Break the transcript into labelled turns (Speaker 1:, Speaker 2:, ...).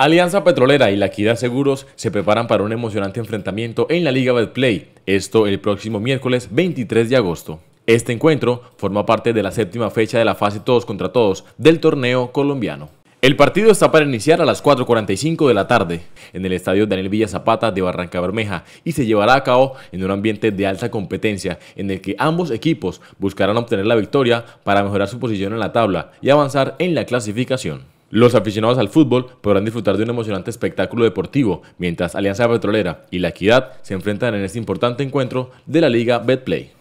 Speaker 1: Alianza Petrolera y La Equidad Seguros se preparan para un emocionante enfrentamiento en la Liga Betplay, esto el próximo miércoles 23 de agosto. Este encuentro forma parte de la séptima fecha de la fase todos contra todos del torneo colombiano. El partido está para iniciar a las 4.45 de la tarde en el estadio Daniel Villa Zapata de Barranca Bermeja y se llevará a cabo en un ambiente de alta competencia en el que ambos equipos buscarán obtener la victoria para mejorar su posición en la tabla y avanzar en la clasificación. Los aficionados al fútbol podrán disfrutar de un emocionante espectáculo deportivo, mientras Alianza Petrolera y La Equidad se enfrentan en este importante encuentro de la Liga Betplay.